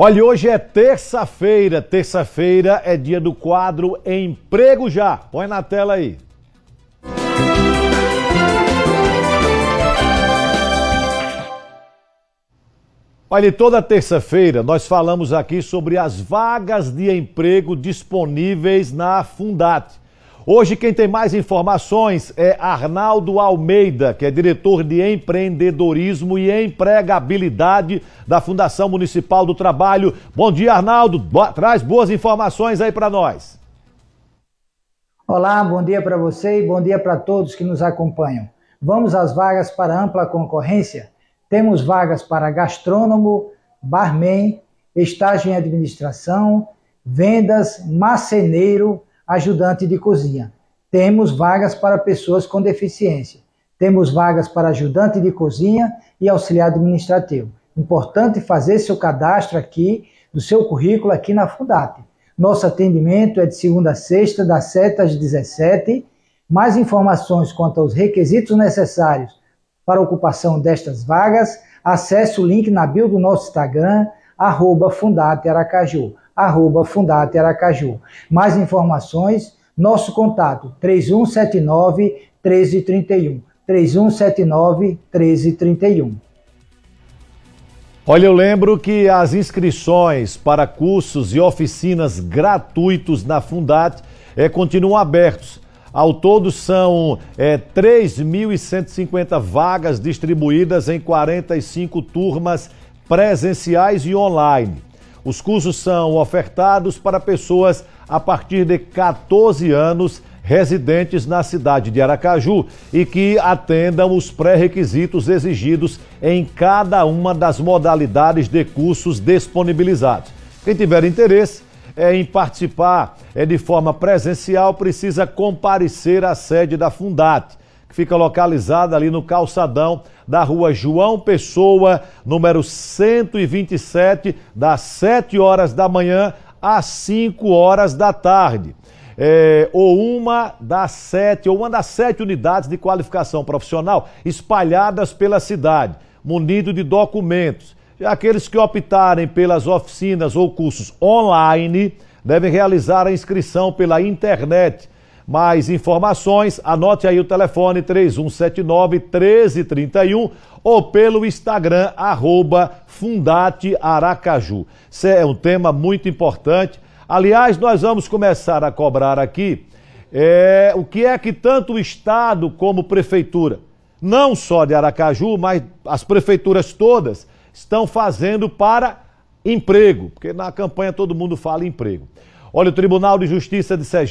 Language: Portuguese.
Olha, hoje é terça-feira. Terça-feira é dia do quadro Emprego Já. Põe na tela aí. Olha, toda terça-feira nós falamos aqui sobre as vagas de emprego disponíveis na Fundat. Hoje quem tem mais informações é Arnaldo Almeida, que é diretor de empreendedorismo e empregabilidade da Fundação Municipal do Trabalho. Bom dia, Arnaldo. Boa, traz boas informações aí para nós. Olá, bom dia para você e bom dia para todos que nos acompanham. Vamos às vagas para ampla concorrência? Temos vagas para gastrônomo, barman, estágio em administração, vendas, marceneiro, ajudante de cozinha. Temos vagas para pessoas com deficiência. Temos vagas para ajudante de cozinha e auxiliar administrativo. Importante fazer seu cadastro aqui, do seu currículo aqui na Fundate. Nosso atendimento é de segunda a sexta, das 7 às 17. Mais informações quanto aos requisitos necessários para ocupação destas vagas, acesse o link na bio do nosso Instagram, arroba Fundate Aracaju arroba Fundate Aracaju. Mais informações, nosso contato 3179 1331. 3179 1331. Olha, eu lembro que as inscrições para cursos e oficinas gratuitos na Fundat é, eh, continuam abertos. Ao todo são é, eh, 3.150 vagas distribuídas em 45 turmas presenciais e online. Os cursos são ofertados para pessoas a partir de 14 anos residentes na cidade de Aracaju e que atendam os pré-requisitos exigidos em cada uma das modalidades de cursos disponibilizados. Quem tiver interesse é, em participar é, de forma presencial precisa comparecer à sede da Fundat que fica localizada ali no calçadão da rua João Pessoa, número 127, das 7 horas da manhã às 5 horas da tarde. É, ou uma das sete, ou uma das sete unidades de qualificação profissional espalhadas pela cidade, munido de documentos. Aqueles que optarem pelas oficinas ou cursos online devem realizar a inscrição pela internet mais informações, anote aí o telefone 3179 1331 ou pelo Instagram, arroba Fundate Aracaju. Isso é um tema muito importante. Aliás, nós vamos começar a cobrar aqui é, o que é que tanto o Estado como Prefeitura, não só de Aracaju, mas as prefeituras todas, estão fazendo para emprego, porque na campanha todo mundo fala emprego. Olha, o Tribunal de Justiça de Sergipe.